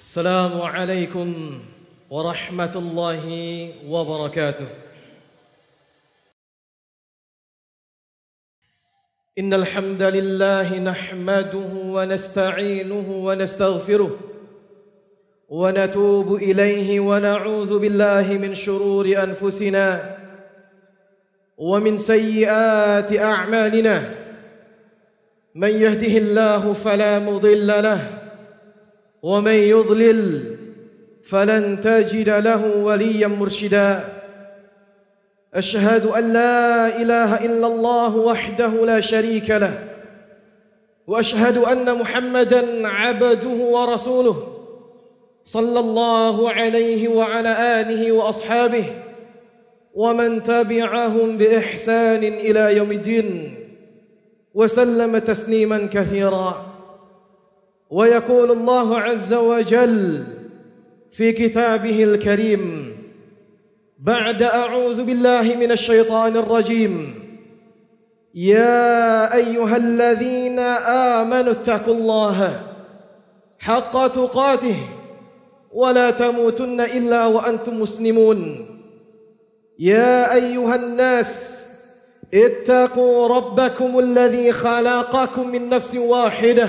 السلام عليكم ورحمة الله وبركاته إن الحمد لله نحمده ونستعينه ونستغفره ونتوب إليه ونعوذ بالله من شرور أنفسنا ومن سيئات أعمالنا من يهده الله فلا مضل له ومن يضلل فلن تجد له وليا مرشدا اشهد ان لا اله الا الله وحده لا شريك له واشهد ان محمدا عبده ورسوله صلى الله عليه وعلى اله واصحابه ومن تبعهم باحسان الى يوم الدين وسلم تسليما كثيرا ويقول الله عز وجل في كتابه الكريم بعد اعوذ بالله من الشيطان الرجيم يا ايها الذين امنوا اتقوا الله حق تقاته ولا تموتن الا وانتم مسلمون يا ايها الناس اتقوا ربكم الذي خلقكم من نفس واحده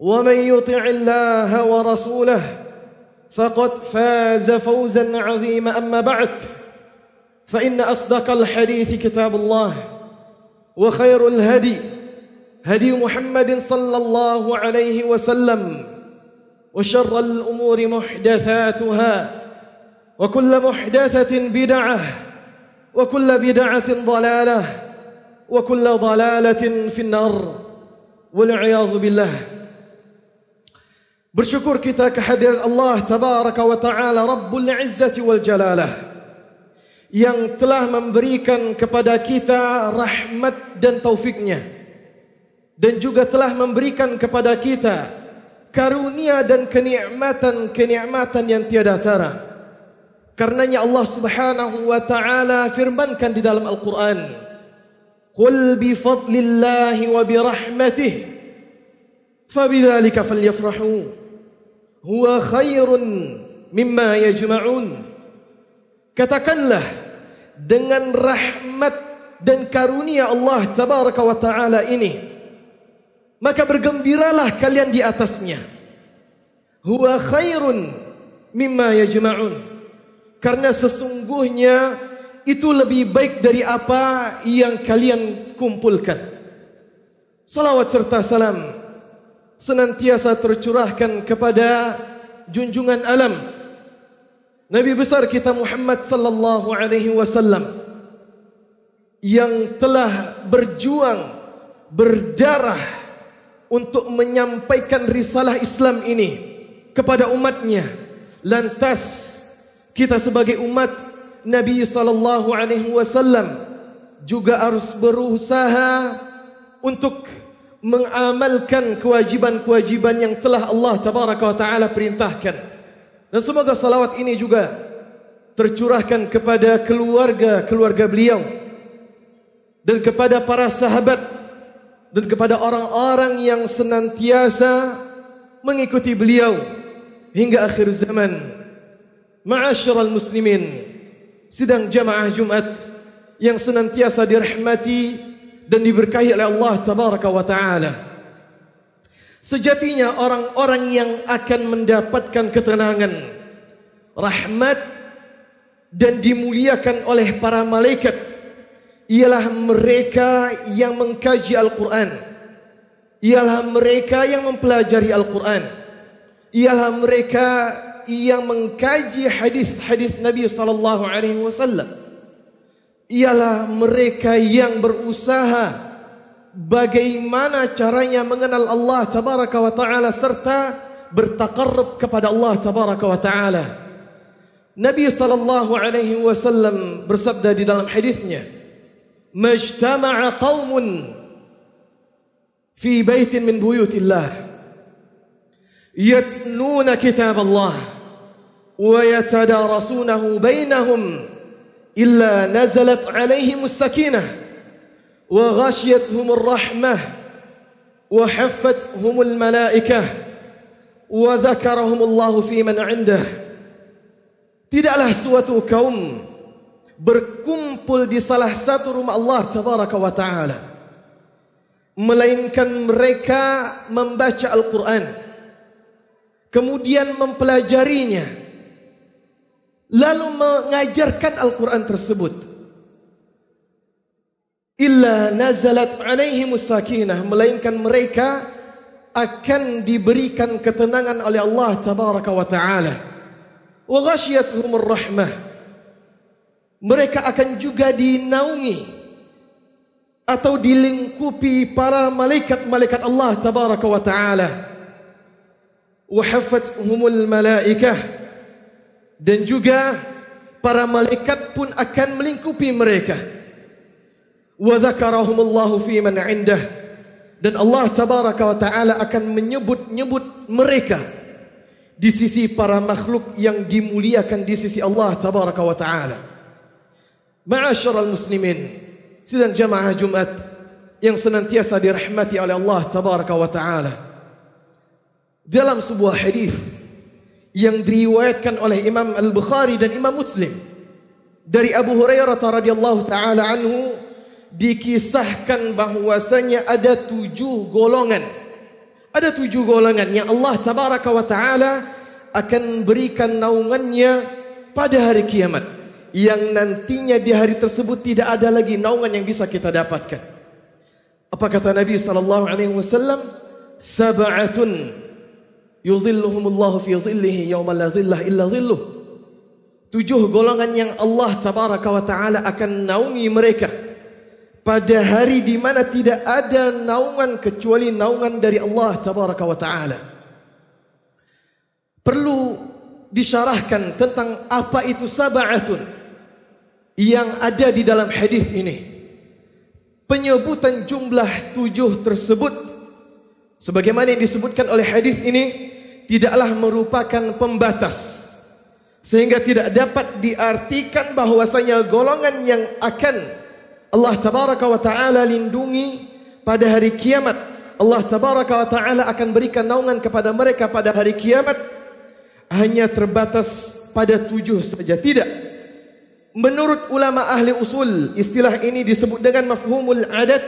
ومن يطع الله ورسوله فقد فاز فوزا عظيما اما بعد فان اصدق الحديث كتاب الله وخير الهدي هدي محمد صلى الله عليه وسلم وشر الامور محدثاتها وكل محدثه بدعه وكل بدعه ضلاله وكل ضلاله في النار والعياذ بالله Bersyukur kita kehadiran Allah Tabaraka wa Ta'ala Rabbul Izzati wal Jalalah Yang telah memberikan kepada kita rahmat dan taufiknya Dan juga telah memberikan kepada kita Karunia dan kenikmatan-kenikmatan yang tiada tara Karenanya Allah Subhanahu wa Ta'ala firmankan di dalam Al-Quran Qul bi fadlillahi wa bi rahmatih Fabidhalika falyafrahu huwa khairun mimma yajma'un. Katakanlah dengan rahmat dan karunia Allah tabaraka wa taala ini maka bergembiralah kalian di atasnya. Huwa khairun mimma yajma'un. Karena sesungguhnya itu lebih baik dari apa yang kalian kumpulkan. Salawat serta salam senantiasa tercurahkan kepada junjungan alam Nabi besar kita Muhammad sallallahu alaihi wasallam yang telah berjuang berdarah untuk menyampaikan risalah Islam ini kepada umatnya lantas kita sebagai umat Nabi sallallahu alaihi wasallam juga harus berusaha untuk mengamalkan kewajiban-kewajiban yang telah Allah tabaraka wa taala perintahkan. Dan semoga salawat ini juga tercurahkan kepada keluarga-keluarga beliau dan kepada para sahabat dan kepada orang-orang yang senantiasa mengikuti beliau hingga akhir zaman. Ma'asyiral muslimin, sidang jamaah Jumat yang senantiasa dirahmati dan diberkahi oleh Allah tabaraka wa taala. Sejatinya orang-orang yang akan mendapatkan ketenangan, rahmat dan dimuliakan oleh para malaikat ialah mereka yang mengkaji Al-Qur'an. Ialah mereka yang mempelajari Al-Qur'an. Ialah mereka yang mengkaji hadis-hadis Nabi sallallahu alaihi wasallam ialah mereka yang berusaha bagaimana caranya mengenal Allah tabaraka wa taala serta bertaqarrub kepada Allah tabaraka wa taala. Nabi sallallahu alaihi wasallam bersabda di dalam hadisnya, "Majtama'a qaumun fi baitin min buyutillah yatnuna kitab Allah wa yatadarasunahu bainahum" إلا نزلت عليهم السكينة وغشيتهم الرحمة وحفتهم الملائكة وذكرهم الله في من عنده Tidaklah suatu kaum berkumpul di salah satu rumah Allah tabaraka wa taala melainkan mereka membaca Al-Qur'an kemudian mempelajarinya lalu mengajarkan Al-Quran tersebut. Illa nazalat alaihi musakinah melainkan mereka akan diberikan ketenangan oleh Allah tabaraka wa taala. Wa ghashiyatuhum rahmah. Mereka akan juga dinaungi atau dilingkupi para malaikat-malaikat Allah tabaraka wa taala. Wa haffathumul malaikah dan juga para malaikat pun akan melingkupi mereka. Wa dzakarahum Allahu fi man 'indah dan Allah tabaraka wa taala akan menyebut-nyebut mereka di sisi para makhluk yang dimuliakan di sisi Allah tabaraka wa taala. Ma'asyiral muslimin, sidang jemaah Jumat yang senantiasa dirahmati oleh Allah tabaraka wa taala. Dalam sebuah hadis yang diriwayatkan oleh Imam Al-Bukhari dan Imam Muslim dari Abu Hurairah radhiyallahu taala anhu dikisahkan bahwasanya ada tujuh golongan ada tujuh golongan yang Allah tabaraka wa taala akan berikan naungannya pada hari kiamat yang nantinya di hari tersebut tidak ada lagi naungan yang bisa kita dapatkan apa kata Nabi sallallahu alaihi wasallam sab'atun yuzilluhum Allah fi yuzillihi yawma la zillah illa zilluh tujuh golongan yang Allah tabaraka wa taala akan naungi mereka pada hari di mana tidak ada naungan kecuali naungan dari Allah tabaraka wa taala perlu disyarahkan tentang apa itu sab'atun yang ada di dalam hadis ini penyebutan jumlah tujuh tersebut sebagaimana yang disebutkan oleh hadis ini tidaklah merupakan pembatas sehingga tidak dapat diartikan bahwasanya golongan yang akan Allah tabaraka wa taala lindungi pada hari kiamat Allah tabaraka wa taala akan berikan naungan kepada mereka pada hari kiamat hanya terbatas pada tujuh saja tidak menurut ulama ahli usul istilah ini disebut dengan mafhumul adat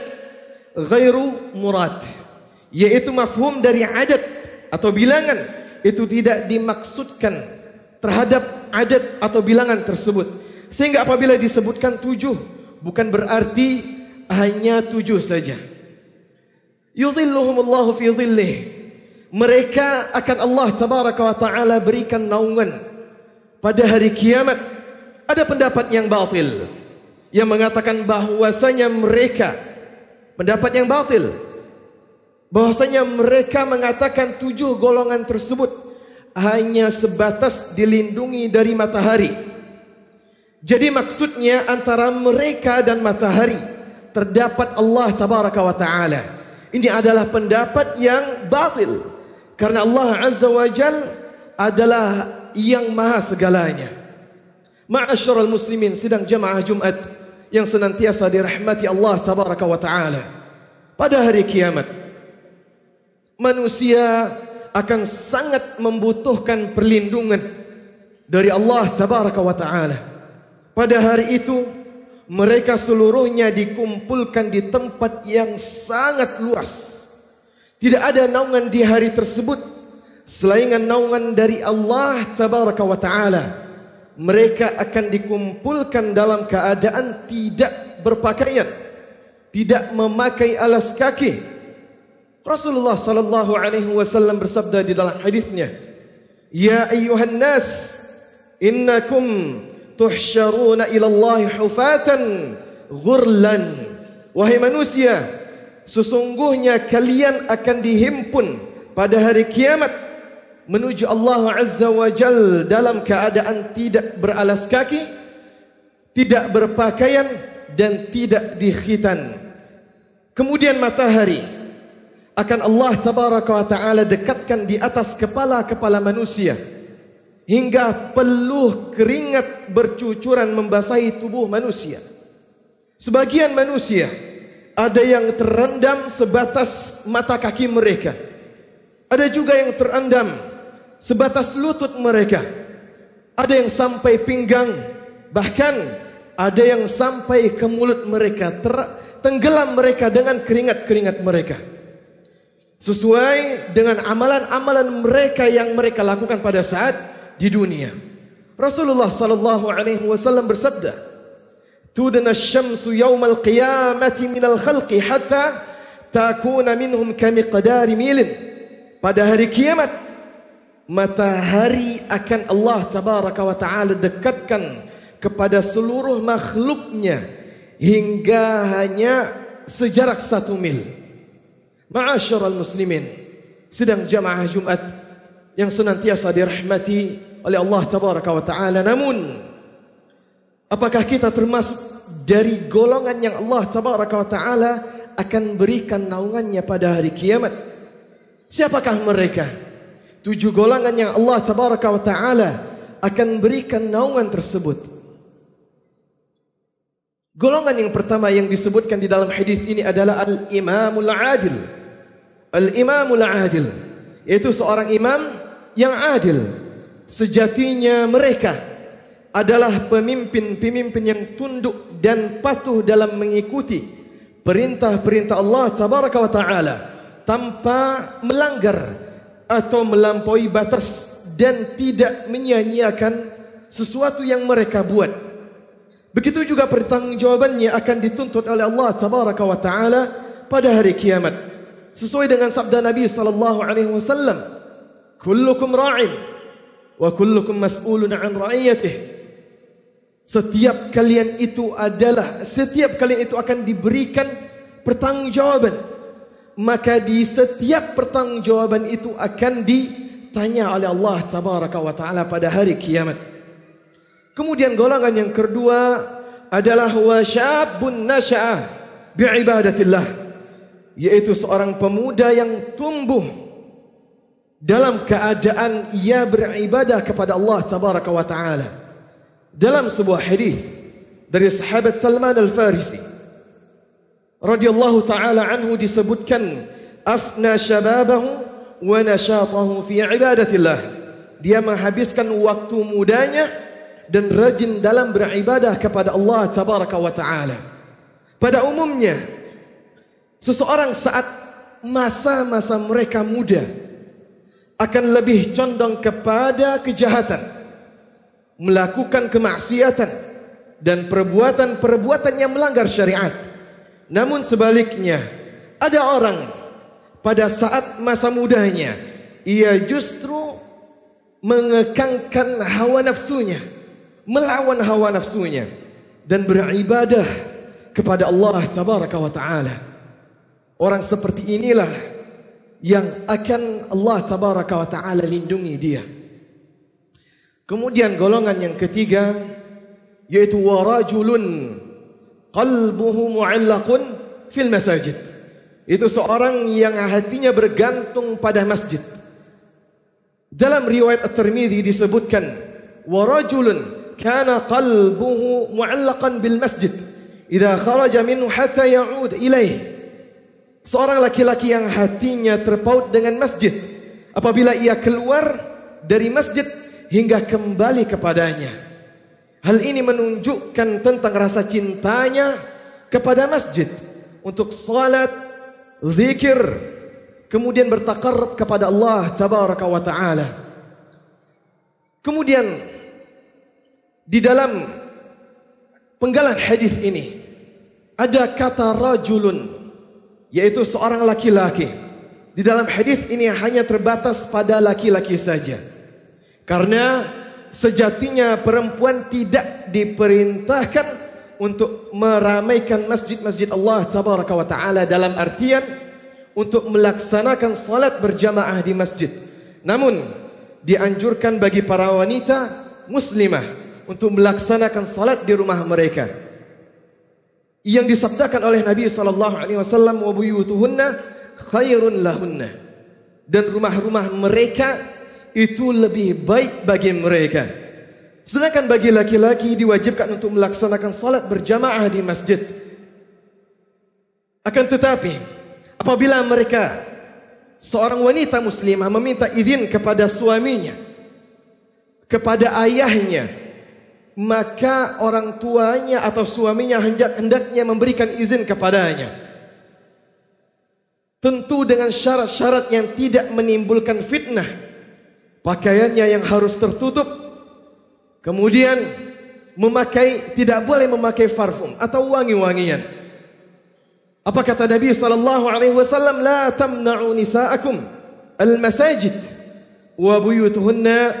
ghairu murad yaitu mafhum dari adat atau bilangan itu tidak dimaksudkan terhadap adat atau bilangan tersebut. Sehingga apabila disebutkan tujuh, bukan berarti hanya tujuh saja. Yuzilluhumullahu fi zillih. Mereka akan Allah tabaraka wa ta'ala berikan naungan pada hari kiamat. Ada pendapat yang batil. Yang mengatakan bahwasanya mereka, pendapat yang batil, bahwasanya mereka mengatakan tujuh golongan tersebut hanya sebatas dilindungi dari matahari. Jadi maksudnya antara mereka dan matahari terdapat Allah tabaraka wa taala. Ini adalah pendapat yang batil karena Allah azza wa jal adalah yang maha segalanya. Ma'asyiral muslimin sidang jemaah Jumat yang senantiasa dirahmati Allah tabaraka wa taala. Pada hari kiamat manusia akan sangat membutuhkan perlindungan dari Allah tabaraka wa taala. Pada hari itu mereka seluruhnya dikumpulkan di tempat yang sangat luas. Tidak ada naungan di hari tersebut selain naungan dari Allah tabaraka wa taala. Mereka akan dikumpulkan dalam keadaan tidak berpakaian, tidak memakai alas kaki. Rasulullah sallallahu alaihi wasallam bersabda di dalam hadisnya, "Ya ayyuhan nas, innakum tuhsyaruna ila Allah hufatan ghurlan." Wahai manusia, sesungguhnya kalian akan dihimpun pada hari kiamat menuju Allah Azza wa Jal dalam keadaan tidak beralas kaki, tidak berpakaian dan tidak dikhitan. Kemudian matahari akan Allah tabaraka wa taala dekatkan di atas kepala kepala manusia hingga peluh keringat bercucuran membasahi tubuh manusia. Sebagian manusia ada yang terendam sebatas mata kaki mereka. Ada juga yang terendam sebatas lutut mereka. Ada yang sampai pinggang, bahkan ada yang sampai ke mulut mereka ter tenggelam mereka dengan keringat-keringat mereka. -keringat mereka sesuai dengan amalan-amalan mereka yang mereka lakukan pada saat di dunia. Rasulullah sallallahu alaihi wasallam bersabda, "Tudna asy-syamsu yawmal qiyamati minal khalqi hatta takuna minhum kamiqdari milin." Pada hari kiamat, matahari akan Allah tabaraka wa taala dekatkan kepada seluruh makhluknya hingga hanya sejarak satu mil. Ma'asyar al-Muslimin Sedang jamaah Jumat Yang senantiasa dirahmati oleh Allah Tabaraka wa Ta'ala Namun Apakah kita termasuk dari golongan yang Allah Tabaraka wa Ta'ala Akan berikan naungannya pada hari kiamat Siapakah mereka? Tujuh golongan yang Allah Tabaraka wa Ta'ala Akan berikan naungan tersebut Golongan yang pertama yang disebutkan di dalam hadis ini adalah Al-Imamul Adil Al-Imamul Adil Iaitu seorang imam yang adil Sejatinya mereka adalah pemimpin-pemimpin yang tunduk dan patuh dalam mengikuti Perintah-perintah Allah Tabaraka wa Ta'ala Tanpa melanggar atau melampaui batas dan tidak menyia-nyiakan sesuatu yang mereka buat Begitu juga pertanggungjawabannya akan dituntut oleh Allah Tabaraka wa Ta'ala pada hari kiamat sesuai dengan sabda Nabi sallallahu alaihi wasallam kullukum ra'in wa kullukum mas'ulun 'an ra'iyatihi setiap kalian itu adalah setiap kalian itu akan diberikan pertanggungjawaban maka di setiap pertanggungjawaban itu akan ditanya oleh Allah tabaraka wa taala pada hari kiamat kemudian golongan yang kedua adalah wasyabun nasha'a bi ibadatillah yaitu seorang pemuda yang tumbuh dalam keadaan ia beribadah kepada Allah tabaraka wa taala dalam sebuah hadis dari sahabat Salman Al Farisi radhiyallahu taala anhu disebutkan afna shababahu wa nashatahu fi ibadatillah dia menghabiskan waktu mudanya dan rajin dalam beribadah kepada Allah tabaraka wa taala pada umumnya Seseorang saat masa-masa mereka muda akan lebih condong kepada kejahatan, melakukan kemaksiatan dan perbuatan-perbuatan yang melanggar syariat. Namun sebaliknya, ada orang pada saat masa mudanya ia justru mengekangkan hawa nafsunya, melawan hawa nafsunya dan beribadah kepada Allah Taala. Orang seperti inilah yang akan Allah tabaraka wa taala lindungi dia. Kemudian golongan yang ketiga yaitu warajulun qalbuhu mu'allaqun fil masajid. Itu seorang yang hatinya bergantung pada masjid. Dalam riwayat At-Tirmizi disebutkan warajulun kana qalbuhu mu'allaqan bil masjid. Idza kharaja minhu hatta ya'ud ilaih. Seorang laki-laki yang hatinya terpaut dengan masjid Apabila ia keluar dari masjid hingga kembali kepadanya Hal ini menunjukkan tentang rasa cintanya kepada masjid Untuk salat, zikir Kemudian bertakar kepada Allah Tabaraka wa ta'ala Kemudian di dalam penggalan hadis ini ada kata rajulun yaitu seorang laki-laki. Di dalam hadis ini hanya terbatas pada laki-laki saja. Karena sejatinya perempuan tidak diperintahkan untuk meramaikan masjid-masjid Allah Tabaraka wa Taala dalam artian untuk melaksanakan salat berjamaah di masjid. Namun dianjurkan bagi para wanita muslimah untuk melaksanakan salat di rumah mereka yang disabdakan oleh Nabi sallallahu alaihi wasallam wa buyutuhunna khairun lahunna dan rumah-rumah mereka itu lebih baik bagi mereka. Sedangkan bagi laki-laki diwajibkan untuk melaksanakan salat berjamaah di masjid. Akan tetapi, apabila mereka seorang wanita muslimah meminta izin kepada suaminya, kepada ayahnya, maka orang tuanya atau suaminya hendak hendaknya memberikan izin kepadanya. Tentu dengan syarat-syarat yang tidak menimbulkan fitnah. Pakaiannya yang harus tertutup. Kemudian memakai tidak boleh memakai parfum atau wangi-wangian. Apa kata Nabi sallallahu alaihi wasallam la tamna'u nisa'akum al-masajid wa buyutuhunna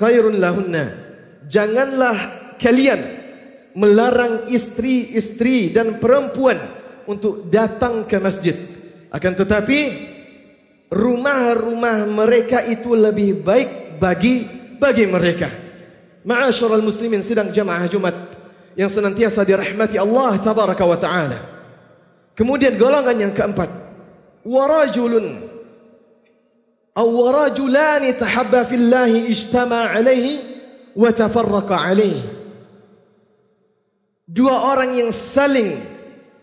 khairun lahunna. Janganlah kalian melarang istri-istri dan perempuan untuk datang ke masjid. Akan tetapi rumah-rumah mereka itu lebih baik bagi bagi mereka. Ma'asyiral muslimin sidang jamaah Jumat yang senantiasa dirahmati Allah tabaraka wa taala. Kemudian golongan yang keempat, warajulun aw warajulani tahabba fillahi ijtama'a alaihi wa tafarraqa alaihi dua orang yang saling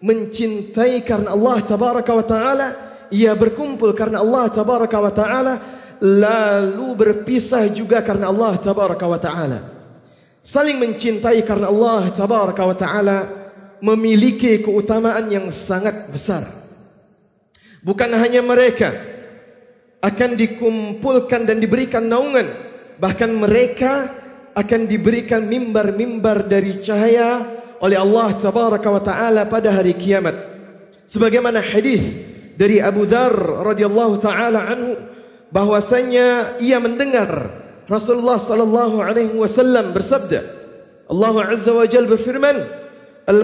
mencintai karena Allah tabaraka wa taala ia berkumpul karena Allah tabaraka wa taala lalu berpisah juga karena Allah tabaraka wa taala saling mencintai karena Allah tabaraka wa taala memiliki keutamaan yang sangat besar bukan hanya mereka akan dikumpulkan dan diberikan naungan bahkan mereka akan diberikan mimbar-mimbar dari cahaya oleh Allah tabaraka wa taala pada hari kiamat sebagaimana hadis dari Abu Dzar radhiyallahu taala anhu bahwasanya ia mendengar Rasulullah sallallahu alaihi wasallam bersabda Allah azza wa jalla berfirman al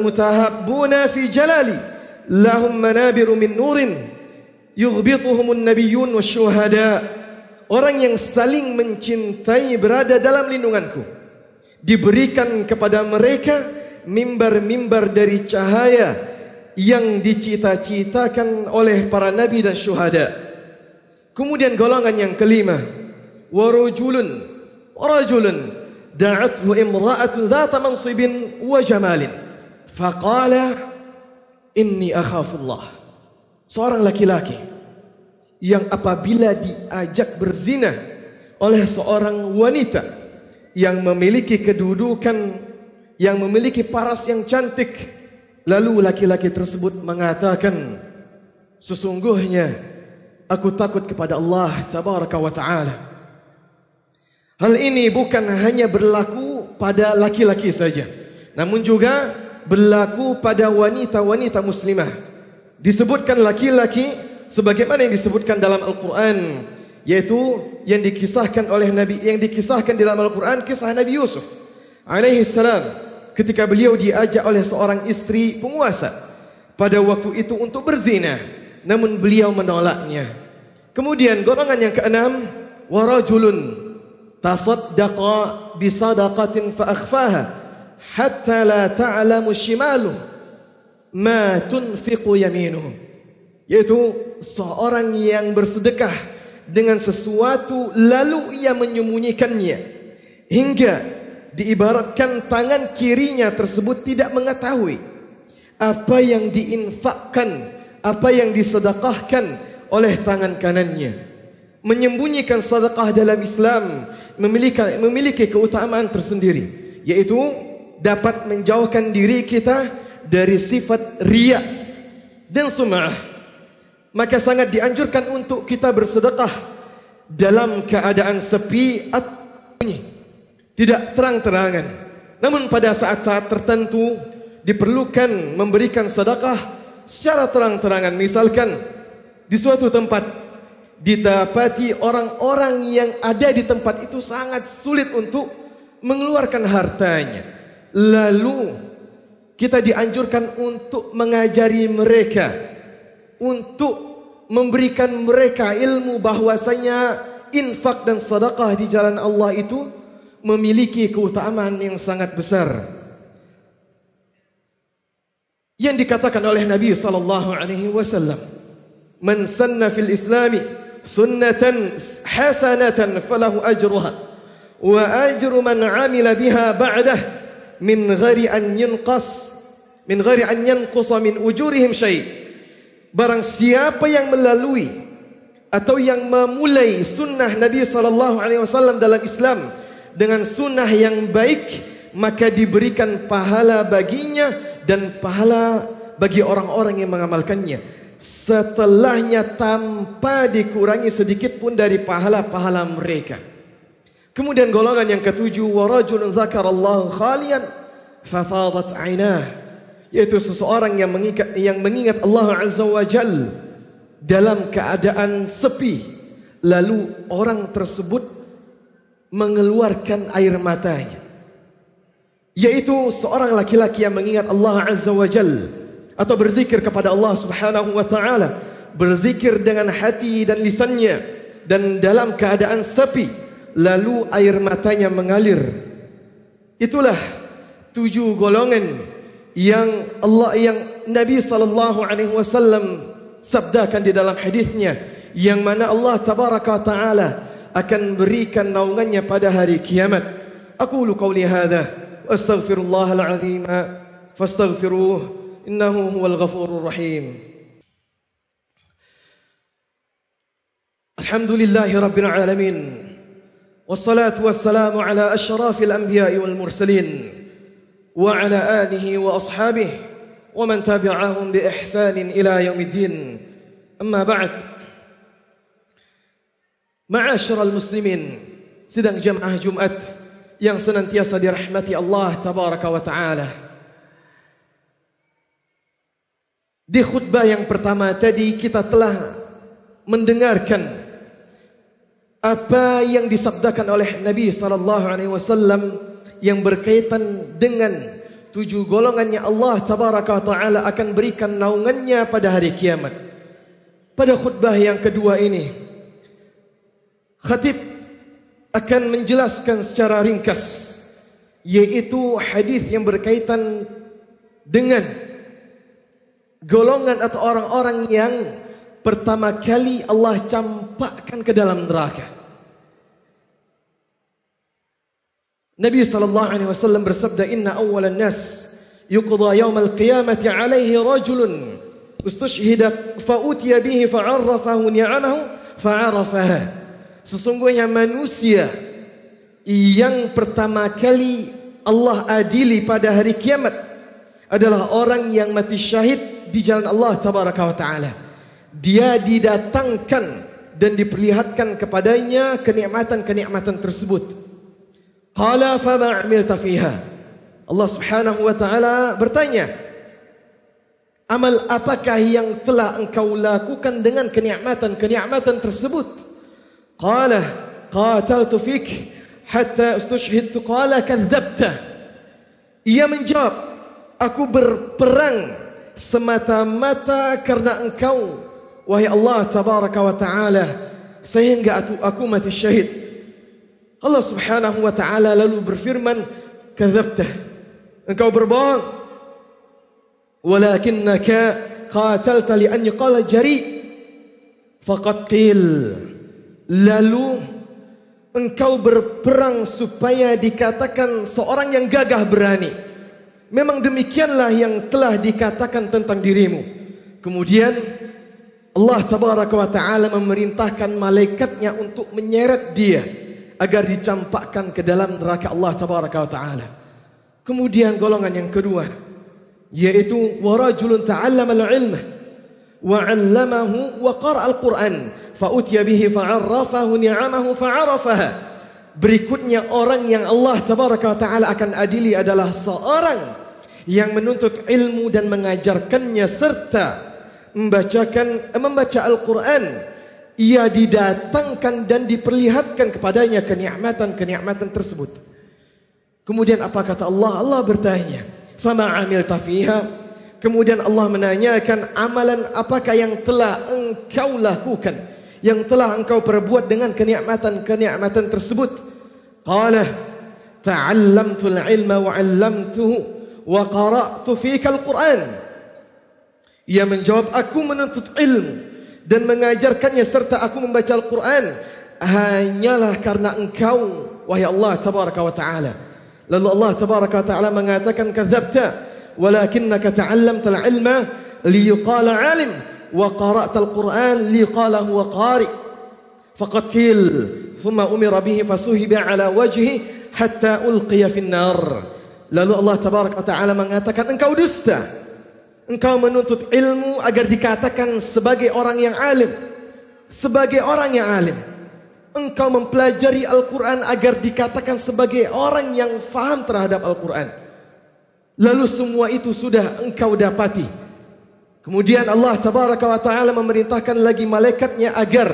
fi jalali lahum manabir min nurin yughbituhum an nabiyyun wasyuhada orang yang saling mencintai berada dalam lindunganku diberikan kepada mereka mimbar-mimbar dari cahaya yang dicita-citakan oleh para nabi dan syuhada. Kemudian golongan yang kelima, warujulun, warujulun, da'atuhu imra'atun zata mansibin wa jamalin. Faqala, inni akhafullah. Seorang laki-laki yang apabila diajak berzina oleh seorang wanita yang memiliki kedudukan yang memiliki paras yang cantik. Lalu laki-laki tersebut mengatakan, sesungguhnya aku takut kepada Allah Tabaraka wa Ta'ala. Hal ini bukan hanya berlaku pada laki-laki saja. Namun juga berlaku pada wanita-wanita muslimah. Disebutkan laki-laki sebagaimana yang disebutkan dalam Al-Quran. Yaitu yang dikisahkan oleh Nabi, yang dikisahkan dalam Al-Quran kisah Nabi Yusuf. Alayhi ketika beliau diajak oleh seorang istri penguasa pada waktu itu untuk berzina namun beliau menolaknya kemudian golongan yang keenam warajulun tasaddaqa bi sadaqatin fa akhfaha hatta la ta'lamu shimalu ma tunfiqu yaminu yaitu seorang yang bersedekah dengan sesuatu lalu ia menyembunyikannya hingga diibaratkan tangan kirinya tersebut tidak mengetahui apa yang diinfakkan, apa yang disedekahkan oleh tangan kanannya. Menyembunyikan sedekah dalam Islam memiliki memiliki keutamaan tersendiri, yaitu dapat menjauhkan diri kita dari sifat riya dan sum'ah. Maka sangat dianjurkan untuk kita bersedekah dalam keadaan sepi atau tidak terang-terangan. Namun pada saat-saat tertentu diperlukan memberikan sedekah secara terang-terangan. Misalkan di suatu tempat ditapati orang-orang yang ada di tempat itu sangat sulit untuk mengeluarkan hartanya. Lalu kita dianjurkan untuk mengajari mereka untuk memberikan mereka ilmu bahwasanya infak dan sedekah di jalan Allah itu memiliki keutamaan yang sangat besar yang dikatakan oleh Nabi sallallahu alaihi wasallam man sanna fil Islam sunnatan hasanatan falahu ajruha wa ajru man amila biha ba'dah min ghairi an yunqas min ghairi an yanqus min ujurihim shay barang siapa yang melalui atau yang memulai sunnah Nabi sallallahu alaihi wasallam dalam Islam dengan sunnah yang baik maka diberikan pahala baginya dan pahala bagi orang-orang yang mengamalkannya setelahnya tanpa dikurangi sedikit pun dari pahala-pahala mereka. Kemudian golongan yang ketujuh warajul zakar Allah khalian fafadat ainah yaitu seseorang yang mengingat, yang mengingat Allah azza wa jal dalam keadaan sepi lalu orang tersebut mengeluarkan air matanya yaitu seorang laki-laki yang mengingat Allah Azza wa Jal atau berzikir kepada Allah Subhanahu wa taala berzikir dengan hati dan lisannya dan dalam keadaan sepi lalu air matanya mengalir itulah tujuh golongan yang Allah yang Nabi sallallahu alaihi wasallam sabdakan di dalam hadisnya yang mana Allah tabaraka taala akan berikan naungannya pada hari kiamat. Aku kau hadza Astaghfirullah al azim fastaghfiruh innahu huwal ghafurur rahim. Alhamdulillahi rabbil alamin. والصلاة والسلام على أشراف الأنبياء والمرسلين وعلى آله وأصحابه ومن تبعهم بإحسان إلى يوم الدين أما بعد Ma'asyiral muslimin, sedang jemaah Jumat yang senantiasa dirahmati Allah tabaraka wa taala. Di khutbah yang pertama tadi kita telah mendengarkan apa yang disabdakan oleh Nabi sallallahu alaihi wasallam yang berkaitan dengan tujuh golongan yang Allah tabaraka wa taala akan berikan naungannya pada hari kiamat. Pada khutbah yang kedua ini, khatib akan menjelaskan secara ringkas yaitu hadis yang berkaitan dengan golongan atau orang-orang yang pertama kali Allah campakkan ke dalam neraka. Nabi sallallahu alaihi wasallam bersabda inna awwalan nas yuqda yawm al-qiyamati alaihi rajulun ustushhida fa utiya bihi fa'arrafahu ni'amahu fa'arafaha Sesungguhnya manusia yang pertama kali Allah adili pada hari kiamat adalah orang yang mati syahid di jalan Allah tabaraka wa taala. Dia didatangkan dan diperlihatkan kepadanya kenikmatan-kenikmatan tersebut. Qala fa ma'amilta fiha? Allah Subhanahu wa taala bertanya, "Amal apakah yang telah engkau lakukan dengan kenikmatan-kenikmatan tersebut?" قال قاتلت فيك حتى استشهدت قال كذبت ia menjawab aku berperang semata-mata karena engkau wahai Allah tabaraka wa taala sehingga aku, aku mati syahid Allah subhanahu wa taala lalu berfirman kadzabta engkau berbohong walakinnaka qatalta li an yuqala jari faqad qil Lalu engkau berperang supaya dikatakan seorang yang gagah berani. Memang demikianlah yang telah dikatakan tentang dirimu. Kemudian Allah tabaraka wa taala memerintahkan malaikatnya untuk menyeret dia agar dicampakkan ke dalam neraka Allah tabaraka wa taala. Kemudian golongan yang kedua yaitu warajulun ta'allama al-ilma wa 'allamahu wa qara al-Qur'an. al quran fa'utiya bihi fa'arrafahu ni'amahu fa'arafaha. Berikutnya orang yang Allah tabaraka wa ta'ala akan adili adalah seorang yang menuntut ilmu dan mengajarkannya serta membacakan membaca Al-Quran ia didatangkan dan diperlihatkan kepadanya kenikmatan-kenikmatan tersebut. Kemudian apa kata Allah? Allah bertanya, "Fama amil tafiha?" Kemudian Allah menanyakan, "Amalan apakah yang telah engkau lakukan?" yang telah engkau perbuat dengan kenikmatan-kenikmatan tersebut? Qala ta'allamtu al-ilma wa 'allamtuhu wa qara'tu fika al-Qur'an. Ia menjawab, aku menuntut ilmu dan mengajarkannya serta aku membaca Al-Quran hanyalah karena engkau wahai Allah tabaraka wa taala lalu Allah tabaraka wa taala mengatakan kadzabta walakinnaka ta'allamta al-ilma liyuqala 'alim وقرأت القرآن لي قال هو قارئ فقد قيل ثم أمر به فسهب على وجهه حتى ألقي في النار lalu Allah تبارك وتعالى mengatakan engkau dusta engkau menuntut ilmu agar dikatakan sebagai orang yang alim sebagai orang yang alim engkau mempelajari Al-Quran agar dikatakan sebagai orang yang faham terhadap Al-Quran lalu semua itu sudah engkau dapati Kemudian Allah tabaraka wa taala memerintahkan lagi malaikatnya agar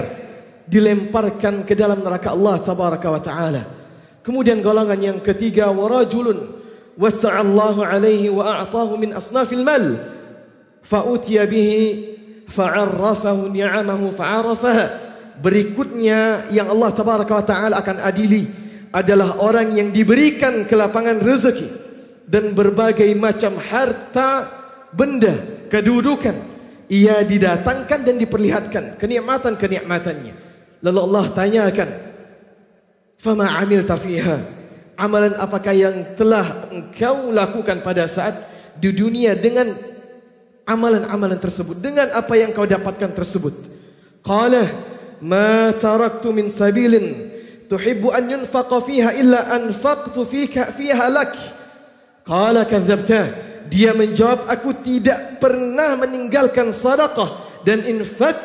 dilemparkan ke dalam neraka Allah tabaraka wa taala. Kemudian golongan yang ketiga warajulun wasa'allahu alaihi wa a'tahu min asnafil mal fa utiya bihi fa'arrafahu ni'amahu fa'arafaha berikutnya yang Allah tabaraka wa taala akan adili adalah orang yang diberikan kelapangan rezeki dan berbagai macam harta benda kedudukan ia didatangkan dan diperlihatkan kenikmatan-kenikmatannya lalu Allah tanyakan fama amilta fiha amalan apakah yang telah engkau lakukan pada saat di dunia dengan amalan-amalan tersebut dengan apa yang kau dapatkan tersebut qala ma taraktu min sabilin tuhibbu an yunfaqa fiha illa anfaqtu fika fiha lak qala kadzabta dia menjawab, aku tidak pernah meninggalkan sadaqah dan infak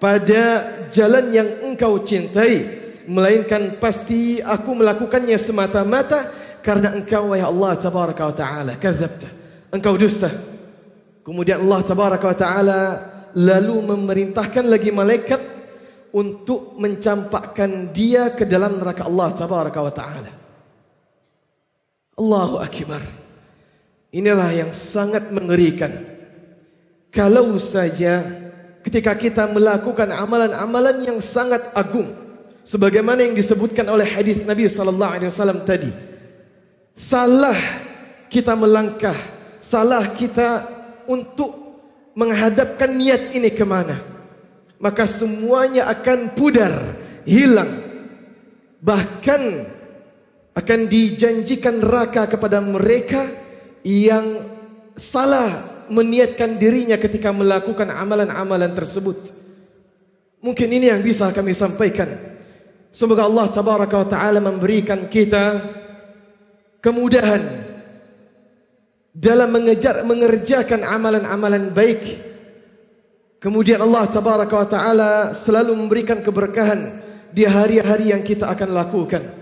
pada jalan yang engkau cintai. Melainkan pasti aku melakukannya semata-mata karena engkau, ya Allah, tabaraka wa ta'ala, kazabta. Engkau dusta. Kemudian Allah tabaraka wa ta'ala lalu memerintahkan lagi malaikat untuk mencampakkan dia ke dalam neraka Allah tabaraka wa ta'ala. Allahu akbar. Allahu akbar. Inilah yang sangat mengerikan. Kalau saja ketika kita melakukan amalan-amalan yang sangat agung sebagaimana yang disebutkan oleh hadis Nabi sallallahu alaihi wasallam tadi. Salah kita melangkah, salah kita untuk menghadapkan niat ini ke mana? Maka semuanya akan pudar, hilang. Bahkan akan dijanjikan neraka kepada mereka yang yang salah meniatkan dirinya ketika melakukan amalan-amalan tersebut. Mungkin ini yang bisa kami sampaikan. Semoga Allah tabaraka wa taala memberikan kita kemudahan dalam mengejar mengerjakan amalan-amalan baik. Kemudian Allah tabaraka wa taala selalu memberikan keberkahan di hari-hari yang kita akan lakukan.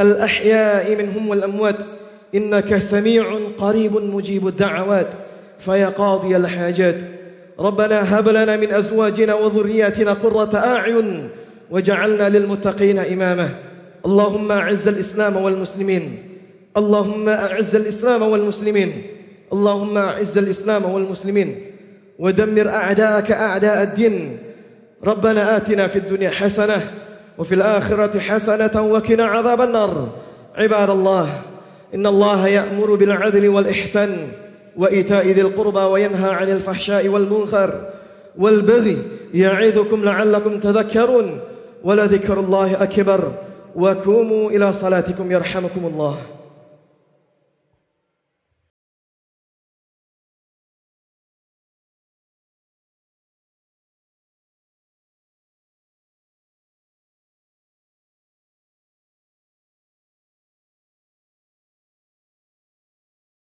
الأحياء منهم والأموات إنك سميع قريب مجيب الدعوات فيا قاضي الحاجات ربنا هب لنا من أزواجنا وذرياتنا قرة أعين وجعلنا للمتقين إماما اللهم أعز الإسلام والمسلمين اللهم أعز الإسلام والمسلمين اللهم أعز الإسلام والمسلمين ودمر أعداءك أعداء الدين ربنا آتنا في الدنيا حسنة وفي الآخرة حسنة وقنا عذاب النار عباد الله إن الله يأمر بالعدل والإحسان وإيتاء ذي القربى وينهى عن الفحشاء والمنكر والبغي يعظكم لعلكم تذكرون ولذكر الله أكبر وكوموا إلى صلاتكم يرحمكم الله